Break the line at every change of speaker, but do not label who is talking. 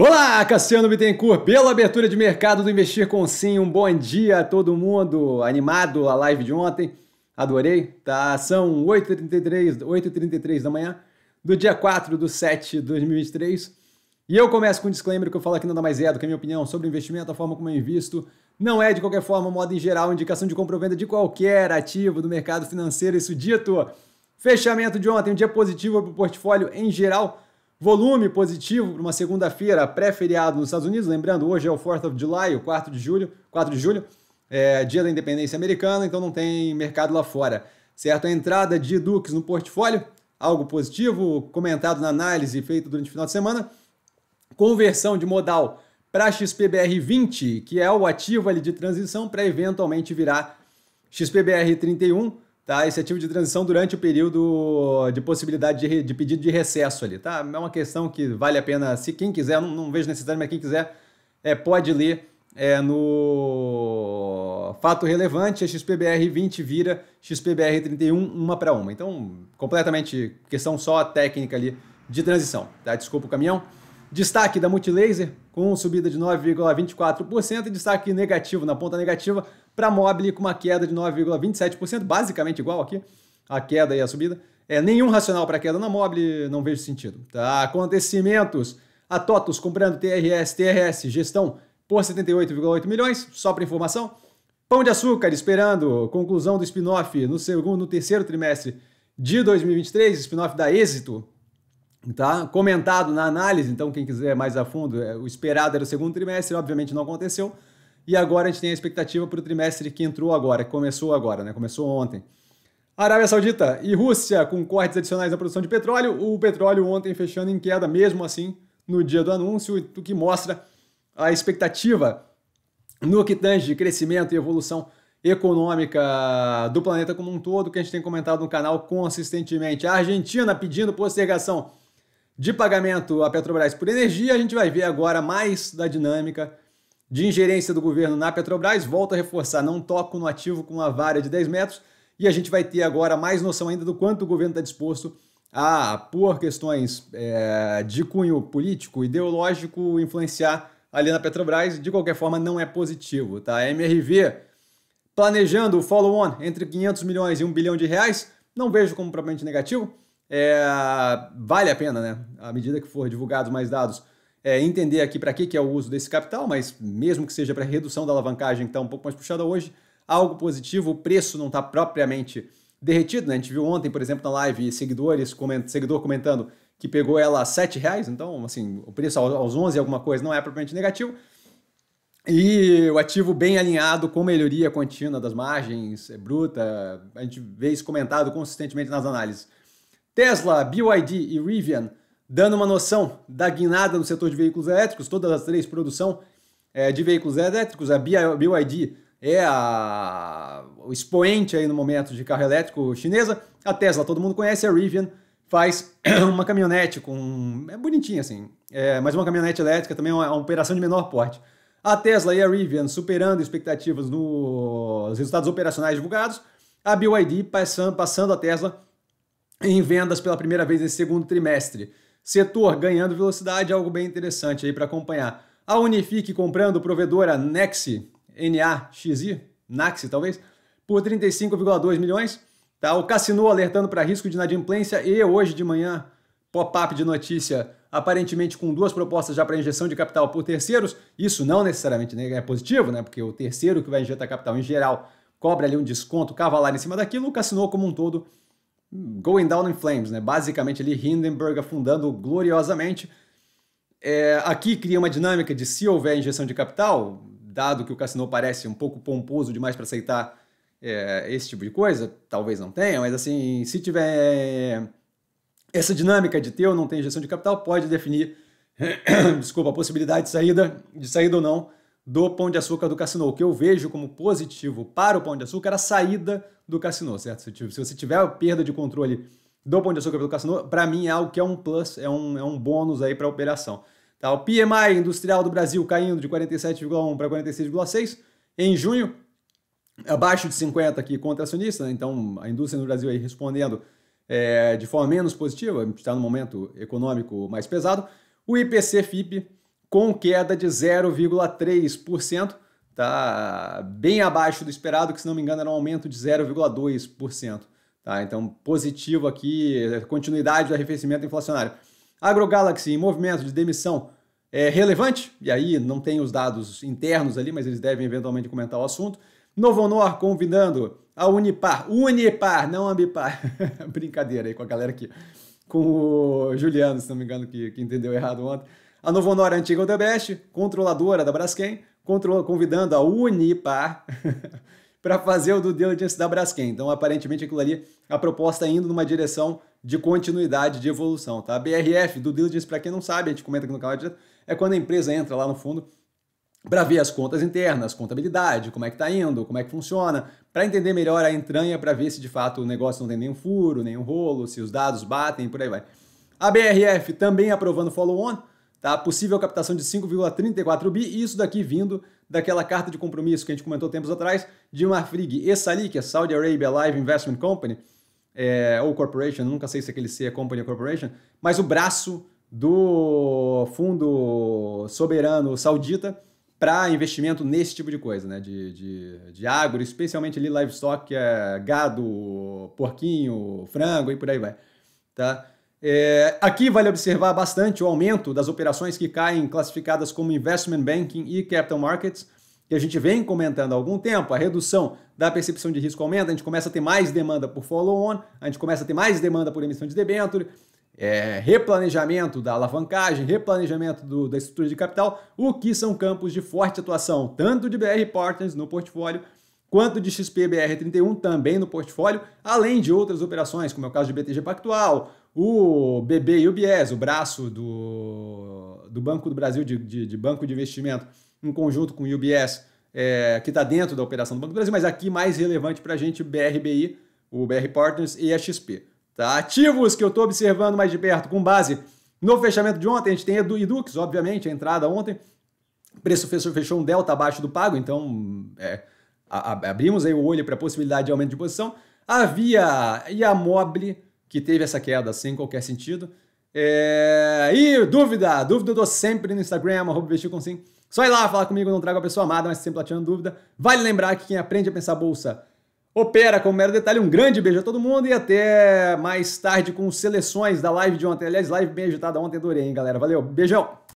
Olá, Cassiano Bittencourt, pela abertura de mercado do Investir com Sim. Um bom dia a todo mundo. Animado a live de ontem, adorei. Tá, são 8h33, 8h33 da manhã, do dia 4 do 7 de 2023. E eu começo com um disclaimer que eu falo aqui nada mais é do que a minha opinião sobre investimento, a forma como eu invisto. Não é, de qualquer forma, modo em geral, indicação de compra ou venda de qualquer ativo do mercado financeiro. Isso dito, fechamento de ontem, um dia positivo para o portfólio em geral Volume positivo para uma segunda-feira pré-feriado nos Estados Unidos. Lembrando, hoje é o 4 de July, o 4 de julho, 4 de julho, é dia da independência americana, então não tem mercado lá fora. Certo? A entrada de Dux no portfólio, algo positivo, comentado na análise feita durante o final de semana. Conversão de modal para XPBR20, que é o ativo ali de transição para eventualmente virar XPBR31 tá? Esse ativo de transição durante o período de possibilidade de, de, pedido de recesso ali, tá? É uma questão que vale a pena, se quem quiser, não, não vejo necessidade, mas quem quiser é, pode ler é, no fato relevante, a XPBR 20 vira XPBR 31, uma para uma. Então, completamente questão só técnica ali de transição, tá? Desculpa o caminhão. Destaque da Multilaser, com subida de 9,24%, e destaque negativo, na ponta negativa, para a Mobile, com uma queda de 9,27%, basicamente igual aqui, a queda e a subida. É, nenhum racional para queda na Mobile, não vejo sentido. Tá? Acontecimentos, a TOTUS comprando TRS, TRS, gestão por 78,8 milhões, só para informação. Pão de Açúcar esperando conclusão do spin-off no segundo, no terceiro trimestre de 2023, spin-off da Êxito, Tá? Comentado na análise, então quem quiser mais a fundo, é, o esperado era o segundo trimestre, obviamente não aconteceu. E agora a gente tem a expectativa para o trimestre que entrou agora, que começou agora, né? Começou ontem. Arábia Saudita e Rússia com cortes adicionais na produção de petróleo. O petróleo ontem fechando em queda, mesmo assim, no dia do anúncio, o que mostra a expectativa no que tange de crescimento e evolução econômica do planeta como um todo, que a gente tem comentado no canal consistentemente. A Argentina pedindo postergação de pagamento à Petrobras por energia. A gente vai ver agora mais da dinâmica de ingerência do governo na Petrobras. Volto a reforçar, não toco no ativo com uma vara de 10 metros. E a gente vai ter agora mais noção ainda do quanto o governo está disposto a, por questões é, de cunho político, ideológico, influenciar ali na Petrobras. De qualquer forma, não é positivo. Tá? A MRV planejando o follow-on entre 500 milhões e 1 bilhão de reais. Não vejo como propriamente negativo é, vale a pena, né? À medida que for divulgados mais dados, é, entender aqui para que, que é o uso desse capital, mas mesmo que seja para redução da alavancagem, que está um pouco mais puxada hoje, algo positivo, o preço não está propriamente derretido, né? A gente viu ontem, por exemplo, na live, seguidores coment... seguidor comentando que pegou ela a 7 reais, então, assim, o preço aos 11 alguma coisa não é propriamente negativo. E o ativo bem alinhado com melhoria contínua das margens, é bruta, a gente vê isso comentado consistentemente nas análises. Tesla, BYD e Rivian, dando uma noção da guinada no setor de veículos elétricos, todas as três produção é, de veículos elétricos. A BYD é a, o expoente aí no momento de carro elétrico chinesa. A Tesla todo mundo conhece, a Rivian faz uma caminhonete com. É bonitinha assim, é, mas uma caminhonete elétrica também é uma, é uma, operação de menor porte. A Tesla e a Rivian superando expectativas nos resultados operacionais divulgados. A BYD passando, passando a Tesla em vendas pela primeira vez nesse segundo trimestre. Setor ganhando velocidade, algo bem interessante aí para acompanhar. A Unifique comprando provedora Nexi, N-A-X-I, Naxi talvez, por 35,2 milhões. Tá? O Cassino alertando para risco de inadimplência e hoje de manhã, pop-up de notícia, aparentemente com duas propostas já para injeção de capital por terceiros. Isso não necessariamente né, é positivo, né? Porque o terceiro que vai injetar capital em geral cobra ali um desconto cavalar em cima daquilo. O Cassino como um todo Going Down in Flames, né? Basicamente ali Hindenburg afundando gloriosamente. É, aqui cria uma dinâmica de se houver injeção de capital, dado que o Cassino parece um pouco pomposo demais para aceitar é, esse tipo de coisa, talvez não tenha, mas assim, se tiver essa dinâmica de ter ou não ter injeção de capital, pode definir, desculpa, a possibilidade de saída, de saída ou não do Pão de Açúcar do Cassino. O que eu vejo como positivo para o Pão de Açúcar é a saída do Cassino, certo? Se você tiver perda de controle do Pão de Açúcar do Cassino, para mim é algo que é um plus, é um, é um bônus aí para a operação. Tá, o PMI industrial do Brasil caindo de 47,1 para 46,6 em junho, abaixo de 50 aqui contra acionista, né? então a indústria no Brasil aí respondendo é, de forma menos positiva, está no momento econômico mais pesado. O IPC-FIP com queda de 0,3%, tá bem abaixo do esperado, que se não me engano era um aumento de 0,2%. Tá? Então, positivo aqui, é, continuidade do arrefecimento inflacionário. AgroGalaxy em movimento de demissão é relevante, e aí não tem os dados internos ali, mas eles devem eventualmente comentar o assunto. Novonor convidando a Unipar, Unipar, não Ambipar, brincadeira aí com a galera aqui, com o Juliano, se não me engano, que, que entendeu errado ontem a Novo Honor Antiga Odebrecht, controladora da Braskem, convidando a Unipar para fazer o due diligence da Braskem. Então, aparentemente, aquilo ali, a proposta é indo numa direção de continuidade, de evolução. Tá? A BRF, due diligence, para quem não sabe, a gente comenta aqui no canal é quando a empresa entra lá no fundo para ver as contas internas, contabilidade, como é que está indo, como é que funciona, para entender melhor a entranha, para ver se de fato o negócio não tem nenhum furo, nenhum rolo, se os dados batem, por aí vai. A BRF também aprovando follow-on, Tá? Possível captação de 5,34 bi, e isso daqui vindo daquela carta de compromisso que a gente comentou tempos atrás, de uma frig ali que é Saudi Arabia Live Investment Company, é, ou Corporation, nunca sei se é aquele C é Company ou Corporation, mas o braço do fundo soberano saudita para investimento nesse tipo de coisa, né? De, de, de agro, especialmente ali livestock, que é gado, porquinho, frango e por aí vai. Tá? É, aqui vale observar bastante o aumento das operações que caem classificadas como investment banking e capital markets, que a gente vem comentando há algum tempo. A redução da percepção de risco aumenta, a gente começa a ter mais demanda por follow-on, a gente começa a ter mais demanda por emissão de debênture, é, replanejamento da alavancagem, replanejamento do, da estrutura de capital, o que são campos de forte atuação, tanto de BR Partners no portfólio, quanto de XPBR31 também no portfólio, além de outras operações, como é o caso de BTG Pactual, o BB e o BIES, o braço do, do Banco do Brasil de, de, de Banco de Investimento, em conjunto com o UBS, é, que está dentro da operação do Banco do Brasil, mas aqui mais relevante para a gente, o BRBI, o BR Partners e a XP. Tá? Ativos que eu estou observando mais de perto, com base no fechamento de ontem, a gente tem a Edux, obviamente, a entrada ontem. O preço fechou um delta abaixo do pago, então é, abrimos aí o olho para a possibilidade de aumento de posição. A Via e a Mobile que teve essa queda sem assim, qualquer sentido. É... E dúvida, dúvida eu dou sempre no Instagram, arroba sim. Só ir lá falar comigo, não trago a pessoa amada, mas sempre tirando dúvida. Vale lembrar que quem aprende a pensar bolsa opera como mero detalhe. Um grande beijo a todo mundo e até mais tarde com seleções da live de ontem. Aliás, live bem agitada ontem, adorei, hein, galera. Valeu, beijão!